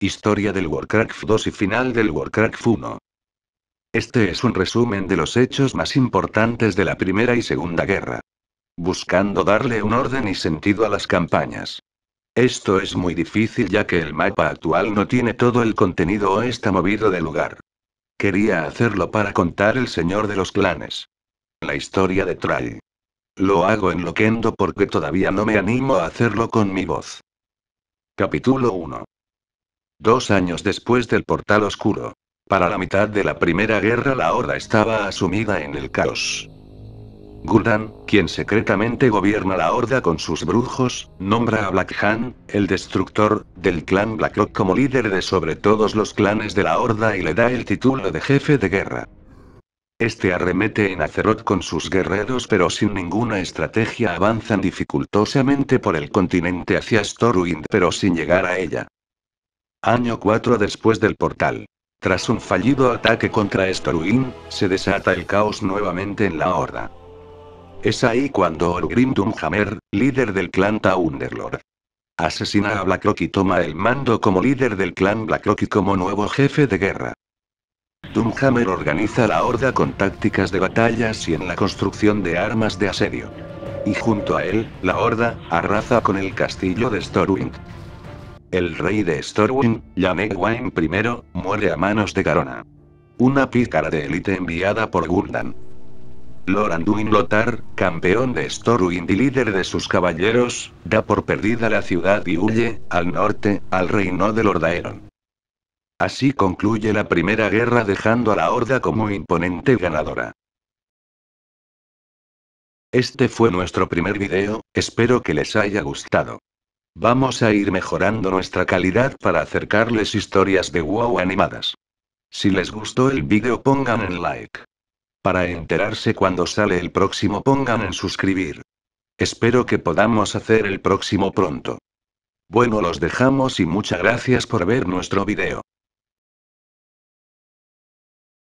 Historia del Warcraft 2 y final del Warcraft 1. Este es un resumen de los hechos más importantes de la Primera y Segunda Guerra. Buscando darle un orden y sentido a las campañas. Esto es muy difícil ya que el mapa actual no tiene todo el contenido o está movido de lugar. Quería hacerlo para contar el Señor de los Clanes. La historia de Tri. Lo hago en Loquendo porque todavía no me animo a hacerlo con mi voz. Capítulo 1. Dos años después del Portal Oscuro. Para la mitad de la Primera Guerra la Horda estaba asumida en el caos. Gul'dan, quien secretamente gobierna la Horda con sus brujos, nombra a Black Han, el destructor, del clan Blackrock como líder de sobre todos los clanes de la Horda y le da el título de jefe de guerra. Este arremete en Azeroth con sus guerreros pero sin ninguna estrategia avanzan dificultosamente por el continente hacia Storwind pero sin llegar a ella. Año 4 después del portal. Tras un fallido ataque contra Storuin, se desata el caos nuevamente en la Horda. Es ahí cuando Orgrim Doomhammer, líder del clan Taunderlord, asesina a Blackrock y toma el mando como líder del clan Blackrock y como nuevo jefe de guerra. Dunhammer organiza la horda con tácticas de batallas y en la construcción de armas de asedio. Y junto a él, la horda, arrasa con el castillo de Storwind. El rey de Storwin, Wine I, muere a manos de Garona. Una pícara de élite enviada por Gul'dan. Lord Anduin Lothar, campeón de Stormwind y líder de sus caballeros, da por perdida la ciudad y huye, al norte, al reino de Lordaeron. Así concluye la primera guerra dejando a la Horda como imponente ganadora. Este fue nuestro primer video, espero que les haya gustado. Vamos a ir mejorando nuestra calidad para acercarles historias de wow animadas. Si les gustó el vídeo pongan en like. Para enterarse cuando sale el próximo pongan en suscribir. Espero que podamos hacer el próximo pronto. Bueno los dejamos y muchas gracias por ver nuestro video.